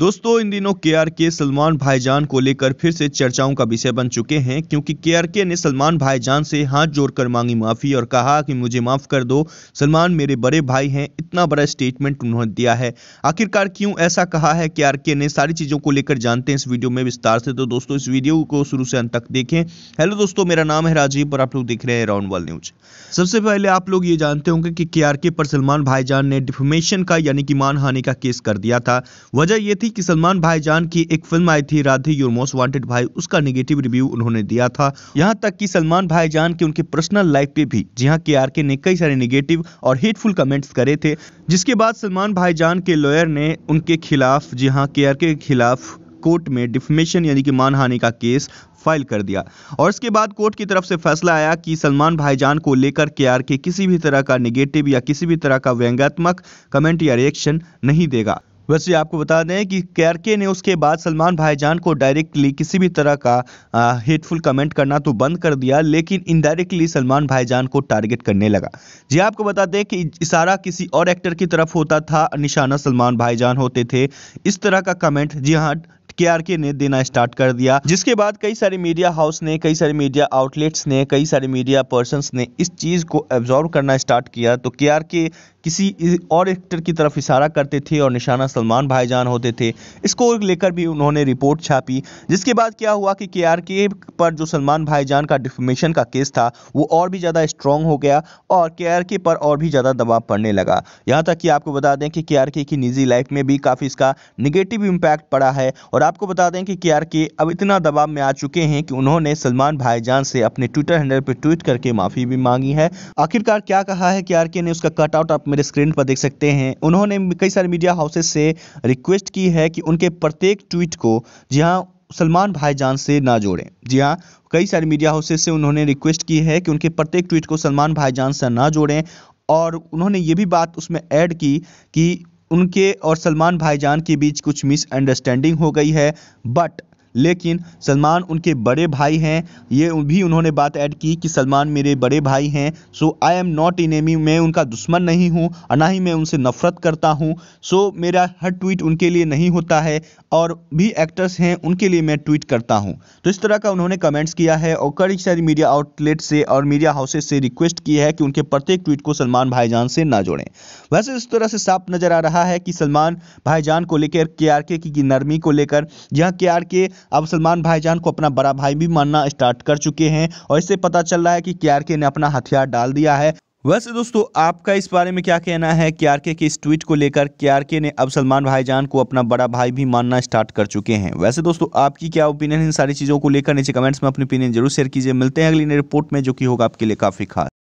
दोस्तों इन दिनों के के सलमान भाईजान को लेकर फिर से चर्चाओं का विषय बन चुके हैं क्योंकि के के ने सलमान भाईजान से हाथ जोड़कर मांगी माफी और कहा कि मुझे माफ कर दो सलमान मेरे बड़े भाई हैं इतना बड़ा स्टेटमेंट उन्होंने दिया है आखिरकार क्यों ऐसा कहा है के के ने सारी चीजों को लेकर जानते हैं इस वीडियो में विस्तार से तो दोस्तों इस वीडियो को शुरू से अंत तक देखें हेलो दोस्तों मेरा नाम है राजीव और आप लोग देख रहे हैं राउंड वर्ल्ड न्यूज सबसे पहले आप लोग ये जानते होंगे कि के पर सलमान भाईजान ने डिफोमेशन का यानी कि हानि का केस कर दिया था वजह यह थी ही कि सलमान भाई जान की एक फिल्म आई थी राधे योर मोस्ट वांटेड भाई उसका नेगेटिव रिव्यू उन्होंने दिया था यहाँ तक कि सलमान भाई जान की उनके पर्सनल लाइफ पे भी जहाँ के आर के ने कई सारे नेगेटिव और हेटफुल कमेंट्स करे थे जिसके बाद सलमान भाई जान के लॉयर ने उनके खिलाफ जी हाँ के आर के खिलाफ कोर्ट में डिफमेशन यानी कि मानहानि का केस फाइल कर दिया और इसके बाद कोर्ट की तरफ से फैसला आया कि सलमान भाईजान को लेकर के आर के किसी भी तरह का नेगेटिव या किसी भी तरह का व्यंग्यात्मक कमेंट या रिएक्शन नहीं देगा वैसे आपको बता दें कि कैरके ने उसके बाद सलमान भाईजान को डायरेक्टली किसी भी तरह का हेटफुल कमेंट करना तो बंद कर दिया लेकिन इनडायरेक्टली सलमान भाईजान को टारगेट करने लगा जी आपको बता दें कि इशारा किसी और एक्टर की तरफ होता था निशाना सलमान भाईजान होते थे इस तरह का कमेंट जी हाँ केआरके ने देना स्टार्ट कर दिया जिसके बाद कई सारे मीडिया हाउस ने कई सारे मीडिया आउटलेट्स ने कई सारे मीडिया पर्सन ने इस चीज को एब्जॉर्व करना स्टार्ट किया तो के किसी और एक्टर की तरफ इशारा करते थे और निशाना सलमान भाईजान होते थे इसको लेकर भी उन्होंने रिपोर्ट छापी जिसके बाद क्या हुआ कि के के पर जो सलमान भाईजान का डिफमेशन का केस था वो और भी ज़्यादा स्ट्रॉन्ग हो गया और के पर और भी ज़्यादा दबाव पड़ने लगा यहाँ तक कि आपको बता दें कि के की निजी लाइफ में भी काफ़ी इसका निगेटिव इम्पैक्ट पड़ा है और आपको बता दें कि के आर के अब इतना दबाव में आ चुके हैं कि उन्होंने सलमान भाईजान से अपने ट्विटर हैंडल पर ट्वीट करके माफी भी मांगी है आखिरकार क्या कहा है के आर के ने उसका कटआउट आप मेरे स्क्रीन पर देख सकते हैं उन्होंने कई सारे मीडिया हाउसेस से रिक्वेस्ट की है कि उनके प्रत्येक ट्वीट को जी हाँ सलमान भाईजान से ना जोड़ें जी हाँ कई सारे मीडिया हाउसेस से उन्होंने रिक्वेस्ट की है कि उनके प्रत्येक ट्वीट को सलमान भाईजान से ना जोड़ें और उन्होंने ये भी बात उसमें ऐड की कि उनके और सलमान भाईजान के बीच कुछ मिसअंडरस्टैंडिंग हो गई है बट लेकिन सलमान उनके बड़े भाई हैं ये भी उन्होंने बात ऐड की कि सलमान मेरे बड़े भाई हैं so I am not enemy मैं उनका दुश्मन नहीं हूँ और ना ही मैं उनसे नफरत करता हूँ सो मेरा हर ट्वीट उनके लिए नहीं होता है और भी एक्टर्स हैं उनके लिए मैं ट्वीट करता हूँ तो इस तरह का उन्होंने कमेंट्स किया है और कई सारी मीडिया आउटलेट से और मीडिया हाउसेज से रिक्वेस्ट की है कि उनके प्रत्येक ट्वीट को सलमान भाईजान से ना जोड़ें वैसे इस तरह से साफ नजर आ रहा है कि सलमान भाईजान को लेकर के की नरमी को लेकर जहाँ के अब सलमान भाईजान को अपना बड़ा भाई भी मानना स्टार्ट कर चुके हैं और इससे पता चल रहा है कि के ने अपना हथियार डाल दिया है वैसे दोस्तों आपका इस बारे में क्या कहना है के के इस ट्वीट को लेकर के ने अब सलमान भाईजान को अपना बड़ा भाई भी मानना स्टार्ट कर चुके हैं वैसे दोस्तों आपकी क्या ओपिनियन इन सारी चीज़ों को लेकर नीचे कमेंट्स में अपनी ओपिनियन जरूर शेयर कीजिए मिलते हैं अगली रिपोर्ट में जो कि होगा आपके लिए काफ़ी खास